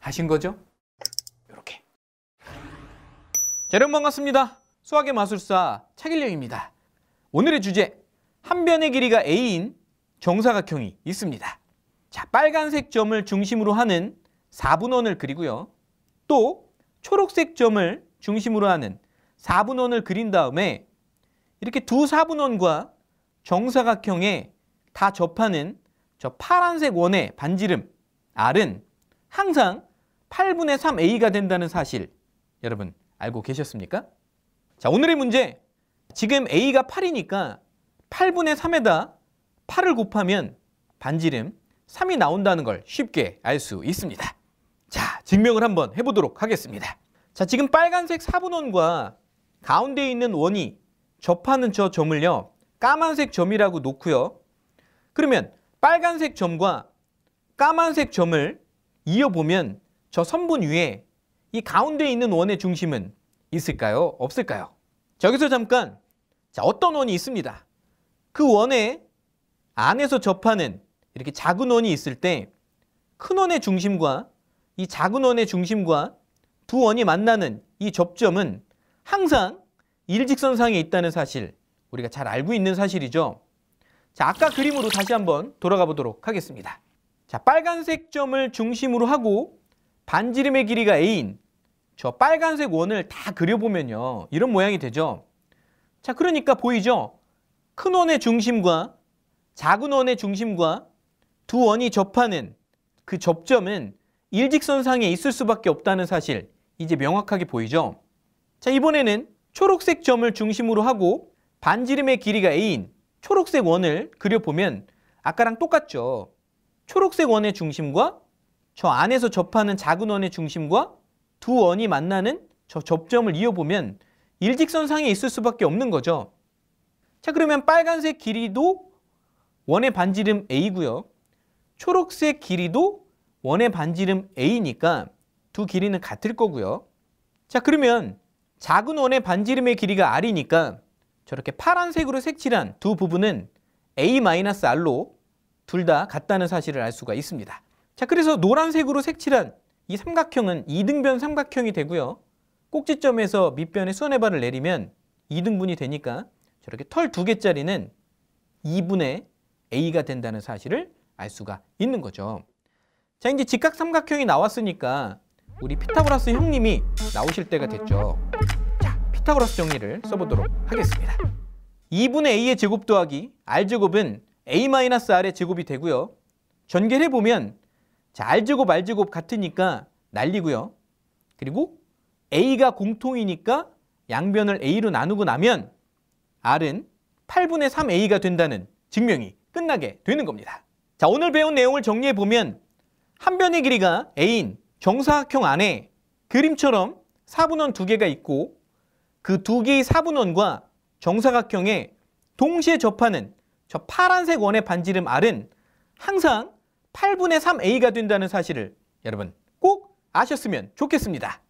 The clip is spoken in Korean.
하신 거죠? 이렇게. 여러분 반갑습니다. 수학의 마술사 차길령입니다. 오늘의 주제, 한 변의 길이가 A인 정사각형이 있습니다. 자, 빨간색 점을 중심으로 하는 4분원을 그리고요. 또 초록색 점을 중심으로 하는 4분원을 그린 다음에 이렇게 두 4분원과 정사각형에 다 접하는 저 파란색 원의 반지름 R은 항상 8분의 3a가 된다는 사실 여러분 알고 계셨습니까? 자 오늘의 문제 지금 a가 8이니까 8분의 3에다 8을 곱하면 반지름 3이 나온다는 걸 쉽게 알 수 있습니다. 자 증명을 한번 해보도록 하겠습니다. 자 지금 빨간색 4분원과 가운데 있는 원이 접하는 저 점을요 까만색 점이라고 놓고요. 그러면 빨간색 점과 까만색 점을 이어보면 저 선분 위에 이 가운데 있는 원의 중심은 있을까요? 없을까요? 저기서 잠깐 자, 어떤 원이 있습니다. 그 원의 안에서 접하는 이렇게 작은 원이 있을 때 큰 원의 중심과 이 작은 원의 중심과 두 원이 만나는 이 접점은 항상 일직선상에 있다는 사실 우리가 잘 알고 있는 사실이죠. 자, 아까 그림으로 다시 한번 돌아가 보도록 하겠습니다. 자, 빨간색 점을 중심으로 하고 반지름의 길이가 a인 저 빨간색 원을 다 그려보면요. 이런 모양이 되죠. 자, 그러니까 보이죠? 큰 원의 중심과 작은 원의 중심과 두 원이 접하는 그 접점은 일직선상에 있을 수밖에 없다는 사실 이제 명확하게 보이죠? 자, 이번에는 초록색 점을 중심으로 하고 반지름의 길이가 a인 초록색 원을 그려보면 아까랑 똑같죠. 초록색 원의 중심과 저 안에서 접하는 작은 원의 중심과 두 원이 만나는 저 접점을 이어보면 일직선상에 있을 수밖에 없는 거죠. 자 그러면 빨간색 길이도 원의 반지름 A고요. 초록색 길이도 원의 반지름 A니까 두 길이는 같을 거고요. 자 그러면 작은 원의 반지름의 길이가 R이니까 저렇게 파란색으로 색칠한 두 부분은 A-R로 둘 다 같다는 사실을 알 수가 있습니다. 자, 그래서 노란색으로 색칠한 이 삼각형은 이등변 삼각형이 되고요. 꼭지점에서 밑변에 수원의발을 내리면 이등분이 되니까 저렇게 털 두 개짜리는 이분의 A가 된다는 사실을 알 수가 있는 거죠. 자, 이제 직각 삼각형이 나왔으니까 우리 피타고라스 형님이 나오실 때가 됐죠. 자, 피타고라스 정리를 써보도록 하겠습니다. 2분의 a의 제곱 더하기 r제곱은 a-r의 제곱이 되고요. 전개 해보면 자, R제곱, R제곱 같으니까 날리고요. 그리고 A가 공통이니까 양변을 A로 나누고 나면 R은 8분의 3A가 된다는 증명이 끝나게 되는 겁니다. 자, 오늘 배운 내용을 정리해보면 한 변의 길이가 A인 정사각형 안에 그림처럼 4분원 두 개가 있고 그 두 개의 4분원과 정사각형에 동시에 접하는 저 파란색 원의 반지름 R은 항상 8분의 3a가 된다는 사실을 여러분 꼭 아셨으면 좋겠습니다.